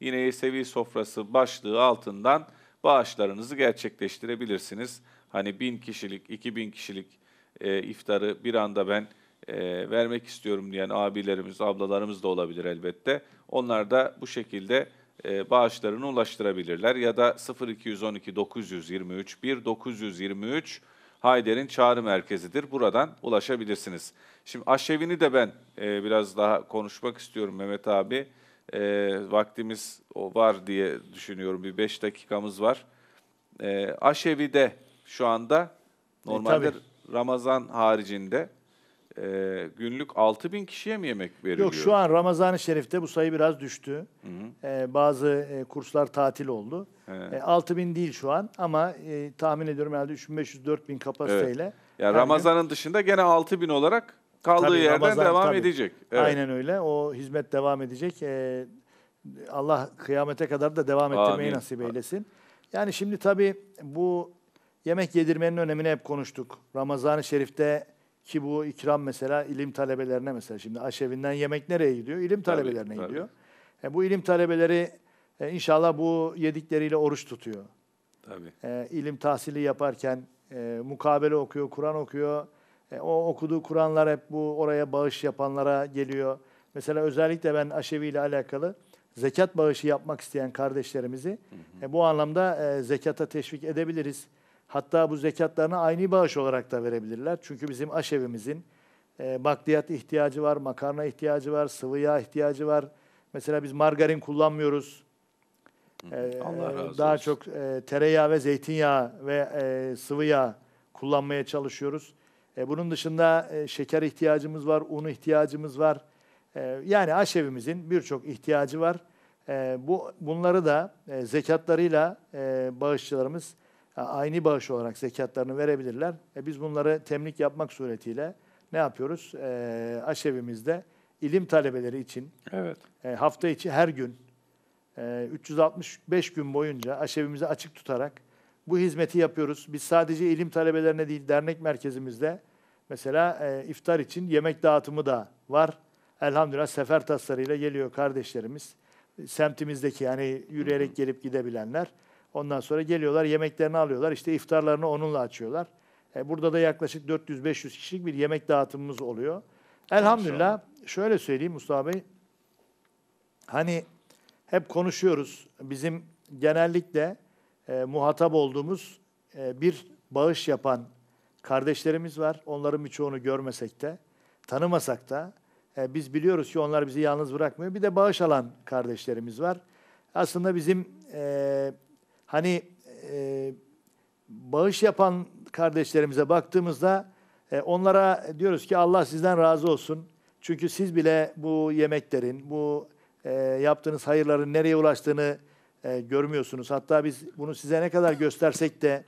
S2: Yine Yesevi sofrası başlığı altından bağışlarınızı gerçekleştirebilirsiniz. Hani bin kişilik, iki bin kişilik e, iftarı bir anda ben e, vermek istiyorum diyen abilerimiz, ablalarımız da olabilir elbette. Onlar da bu şekilde e, bağışlarını ulaştırabilirler. Ya da 0212 923 1923 Hayder'in çağrı merkezidir. Buradan ulaşabilirsiniz. Şimdi aşevini de ben e, biraz daha konuşmak istiyorum Mehmet abi. E, vaktimiz var diye düşünüyorum. Bir beş dakikamız var. E, aşevi de şu anda e, normalde e, Ramazan haricinde e, günlük 6 bin kişiye mi yemek veriliyor? Yok şu an
S1: Ramazan-ı Şerif'te bu sayı biraz düştü. E, bazı e, kurslar tatil oldu. He. E, 6 bin değil şu an ama e, tahmin ediyorum herhalde 3500-4 bin kapasiteyle. Evet. Yani Ramazan'ın
S2: gün... dışında gene 6 bin olarak kaldığı tabii, yerden Ramazan, devam tabii. edecek. Evet. Aynen
S1: öyle. O hizmet devam edecek. E, Allah kıyamete kadar da devam ettirmeyi Amin. nasip eylesin. Yani şimdi tabii bu Yemek yedirmenin önemini hep konuştuk. Ramazan-ı Şerif'te ki bu ikram mesela ilim talebelerine mesela şimdi aşevinden yemek nereye gidiyor? İlim talebelerine tabii, gidiyor. Tabii. E, bu ilim talebeleri e, inşallah bu yedikleriyle oruç tutuyor. Tabii. E, ilim tahsili yaparken e, mukabele okuyor, Kur'an okuyor. E, o okuduğu Kur'anlar hep bu oraya bağış yapanlara geliyor. Mesela özellikle ben aşevi ile alakalı zekat bağışı yapmak isteyen kardeşlerimizi hı hı. E, bu anlamda e, zekata teşvik edebiliriz. Hatta bu zekatlarını aynı bağış olarak da verebilirler. Çünkü bizim aşevimizin e, bakliyat ihtiyacı var, makarna ihtiyacı var, sıvı yağ ihtiyacı var. Mesela biz margarin kullanmıyoruz. E, Allah razı olsun. Daha çok e, tereyağı ve zeytinyağı ve e, sıvı yağ kullanmaya çalışıyoruz. E, bunun dışında e, şeker ihtiyacımız var, un ihtiyacımız var. E, yani aşevimizin birçok ihtiyacı var. E, bu bunları da e, zekatlarıyla e, bağışçılarımız aynı bağış olarak zekatlarını verebilirler. E biz bunları temlik yapmak suretiyle ne yapıyoruz? E, aşevimizde ilim talebeleri için evet. e, hafta içi her gün e, 365 gün boyunca aşevimizi açık tutarak bu hizmeti yapıyoruz. Biz sadece ilim talebelerine değil dernek merkezimizde mesela e, iftar için yemek dağıtımı da var. Elhamdülillah sefer taslarıyla geliyor kardeşlerimiz. Semtimizdeki yani yürüyerek gelip gidebilenler. Ondan sonra geliyorlar yemeklerini alıyorlar. İşte iftarlarını onunla açıyorlar. E, burada da yaklaşık 400-500 kişilik bir yemek dağıtımımız oluyor. Elhamdülillah şöyle söyleyeyim Mustafa Bey. Hani hep konuşuyoruz. Bizim genellikle e, muhatap olduğumuz e, bir bağış yapan kardeşlerimiz var. Onların birçoğunu görmesek de, tanımasak da e, biz biliyoruz ki onlar bizi yalnız bırakmıyor. Bir de bağış alan kardeşlerimiz var. Aslında bizim e, Hani e, bağış yapan kardeşlerimize baktığımızda e, onlara diyoruz ki Allah sizden razı olsun. Çünkü siz bile bu yemeklerin, bu e, yaptığınız hayırların nereye ulaştığını e, görmüyorsunuz. Hatta biz bunu size ne kadar göstersek de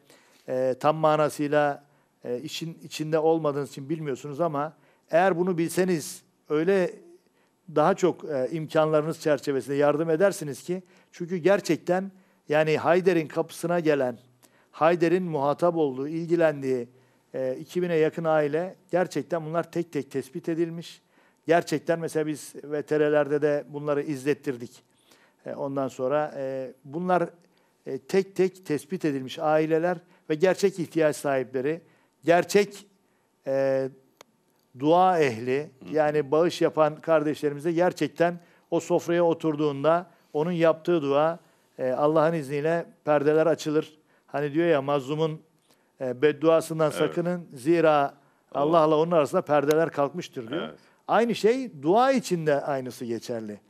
S1: e, tam manasıyla e, işin içinde olmadığınız için bilmiyorsunuz ama eğer bunu bilseniz öyle daha çok e, imkanlarınız çerçevesinde yardım edersiniz ki çünkü gerçekten yani Hayder'in kapısına gelen, Hayder'in muhatap olduğu, ilgilendiği e, 2000'e yakın aile gerçekten bunlar tek tek tespit edilmiş. Gerçekten mesela biz VTR'lerde de bunları izlettirdik. E, ondan sonra e, bunlar e, tek tek tespit edilmiş aileler ve gerçek ihtiyaç sahipleri, gerçek e, dua ehli yani bağış yapan kardeşlerimize gerçekten o sofraya oturduğunda onun yaptığı dua ee, Allah'ın izniyle perdeler açılır. Hani diyor ya mazlumun e, bedduasından evet. sakının zira Allah'la onun arasında perdeler kalkmıştır diyor. Evet. Aynı şey dua için de aynısı geçerli.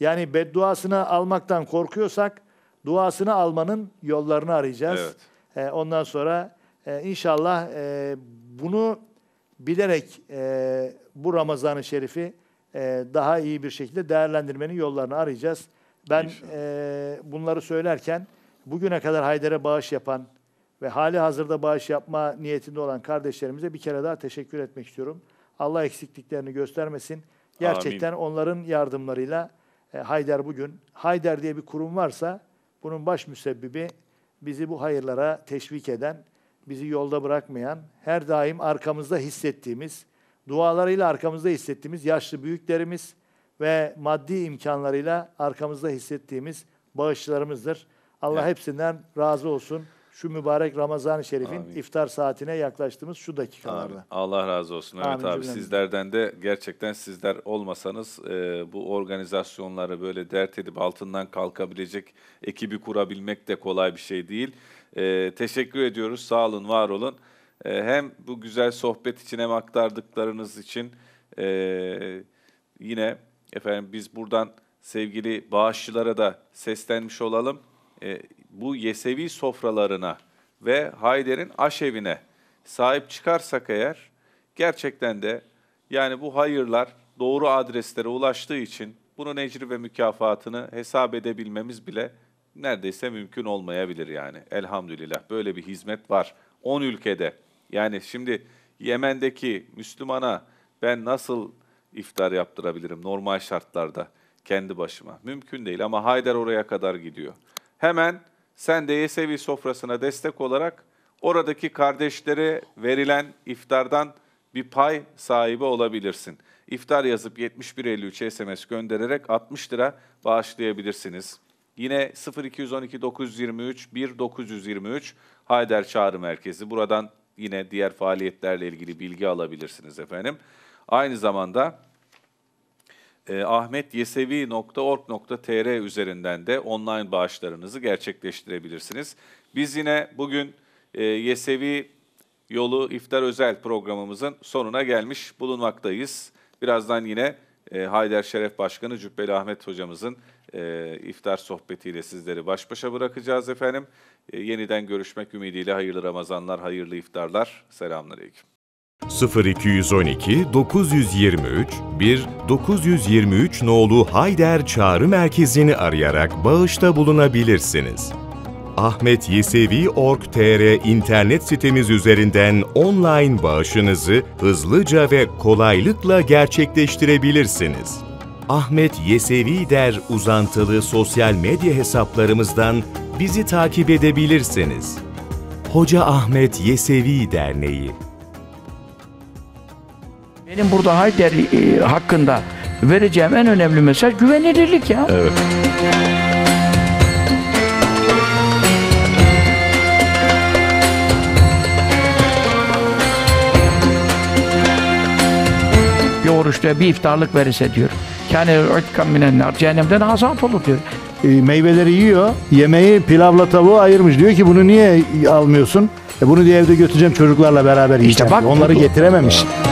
S1: Yani bedduasını almaktan korkuyorsak duasını almanın yollarını arayacağız. Evet. E, ondan sonra e, inşallah bunu bilerek bu Ramazan-ı Şerif'i daha iyi bir şekilde değerlendirmenin yollarını arayacağız. Ben e, bunları söylerken bugüne kadar Haydar'a bağış yapan ve hali hazırda bağış yapma niyetinde olan kardeşlerimize bir kere daha teşekkür etmek istiyorum. Allah eksikliklerini göstermesin. Gerçekten Amin. onların yardımlarıyla e, Haydar bugün, Haydar diye bir kurum varsa bunun baş müsebbibi bizi bu hayırlara teşvik eden, bizi yolda bırakmayan, her daim arkamızda hissettiğimiz, dualarıyla arkamızda hissettiğimiz yaşlı büyüklerimiz, ve maddi imkanlarıyla arkamızda hissettiğimiz bağışçılarımızdır. Allah evet. hepsinden razı olsun. Şu mübarek Ramazan-ı Şerif'in Amin. iftar saatine yaklaştığımız şu dakikalarda. Amin. Allah razı olsun. Evet Amin abi cümlemiz.
S2: sizlerden de gerçekten sizler olmasanız e, bu organizasyonları böyle dert edip altından kalkabilecek ekibi kurabilmek de kolay bir şey değil. E, teşekkür ediyoruz. Sağ olun, var olun. E, hem bu güzel sohbet için hem aktardıklarınız için e, yine Efendim biz buradan sevgili bağışçılara da seslenmiş olalım. E, bu Yesevi sofralarına ve Hayder'in aşevine sahip çıkarsak eğer gerçekten de yani bu hayırlar doğru adreslere ulaştığı için bunun ecri ve mükafatını hesap edebilmemiz bile neredeyse mümkün olmayabilir yani. Elhamdülillah böyle bir hizmet var 10 ülkede. Yani şimdi Yemen'deki Müslümana ben nasıl iftar yaptırabilirim normal şartlarda kendi başıma. Mümkün değil ama Haydar oraya kadar gidiyor. Hemen sen de Yesevi sofrasına destek olarak oradaki kardeşlere verilen iftardan bir pay sahibi olabilirsin. İftar yazıp 7153 SMS göndererek 60 lira bağışlayabilirsiniz. Yine 0212 923 1923 Haydar Çağrı Merkezi. Buradan yine diğer faaliyetlerle ilgili bilgi alabilirsiniz efendim. Aynı zamanda e, ahmetyesevi.org.tr üzerinden de online bağışlarınızı gerçekleştirebilirsiniz. Biz yine bugün e, Yesevi Yolu İftar Özel programımızın sonuna gelmiş bulunmaktayız. Birazdan yine e, Hayder Şeref Başkanı Cübbeli Ahmet hocamızın e, iftar sohbetiyle sizleri baş başa bırakacağız efendim. E, yeniden görüşmek ümidiyle hayırlı Ramazanlar, hayırlı iftarlar. Selamünaleyküm. 0212 923 1 923 nolu Hayder Çağrı Merkezi'ni arayarak bağışta bulunabilirsiniz. Ahmet Yesevi Org.tr internet sitemiz üzerinden online
S1: bağışınızı hızlıca ve kolaylıkla gerçekleştirebilirsiniz. Ahmet Yesevi der uzantılı sosyal medya hesaplarımızdan bizi takip edebilirsiniz. Hoca Ahmet Yesevi Derneği benim burada Hayder e, hakkında vereceğim en önemli mesaj güvenilirlik ya. Evet. Bir oruçta bir iftarlık verirse diyor. Yani minenler cehennemden azat olur diyor. E, meyveleri yiyor. Yemeği pilavla tavuğu ayırmış. Diyor ki bunu niye almıyorsun? E, bunu diye evde götüreceğim çocuklarla beraber yiyeceğim. İşte bak, Onları getirememiş. Bu.